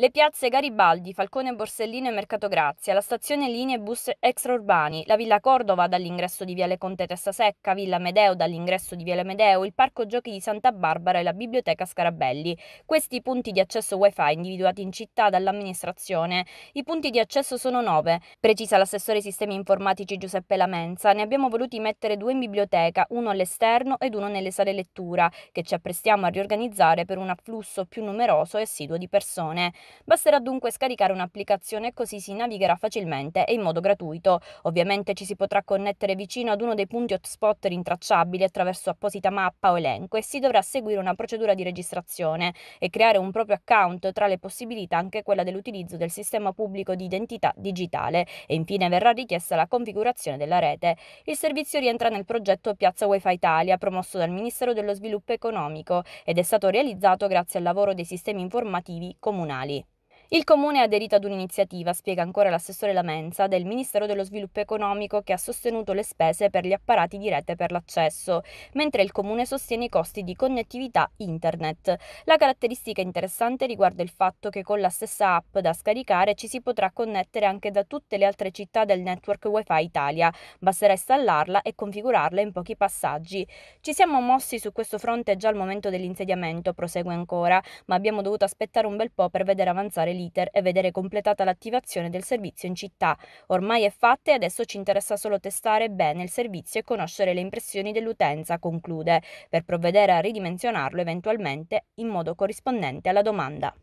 Le piazze Garibaldi, Falcone Borsellino e Mercato Grazia, la stazione linee e bus extraurbani, la Villa Cordova dall'ingresso di Viale Conte Testasecca, Villa Medeo dall'ingresso di Viale Medeo, il Parco Giochi di Santa Barbara e la Biblioteca Scarabelli. Questi punti di accesso wifi individuati in città dall'amministrazione. I punti di accesso sono nove, precisa l'assessore ai sistemi informatici Giuseppe Lamenza. Ne abbiamo voluti mettere due in biblioteca, uno all'esterno ed uno nelle sale lettura, che ci apprestiamo a riorganizzare per un afflusso più numeroso e assiduo di persone. Basterà dunque scaricare un'applicazione e così si navigherà facilmente e in modo gratuito. Ovviamente ci si potrà connettere vicino ad uno dei punti hotspot rintracciabili attraverso apposita mappa o elenco e si dovrà seguire una procedura di registrazione e creare un proprio account tra le possibilità anche quella dell'utilizzo del sistema pubblico di identità digitale e infine verrà richiesta la configurazione della rete. Il servizio rientra nel progetto Piazza Wi-Fi Italia promosso dal Ministero dello Sviluppo Economico ed è stato realizzato grazie al lavoro dei sistemi informativi comunali. Il comune ha aderito ad un'iniziativa, spiega ancora l'assessore Lamenza, del Ministero dello Sviluppo Economico che ha sostenuto le spese per gli apparati di rete per l'accesso, mentre il comune sostiene i costi di connettività internet. La caratteristica interessante riguarda il fatto che con la stessa app da scaricare ci si potrà connettere anche da tutte le altre città del network Wi-Fi Italia. Basterà installarla e configurarla in pochi passaggi. Ci siamo mossi su questo fronte già al momento dell'insediamento, prosegue ancora, ma abbiamo dovuto aspettare un bel po' per vedere avanzare l'iter e vedere completata l'attivazione del servizio in città. Ormai è fatta e adesso ci interessa solo testare bene il servizio e conoscere le impressioni dell'utenza, conclude, per provvedere a ridimensionarlo eventualmente in modo corrispondente alla domanda.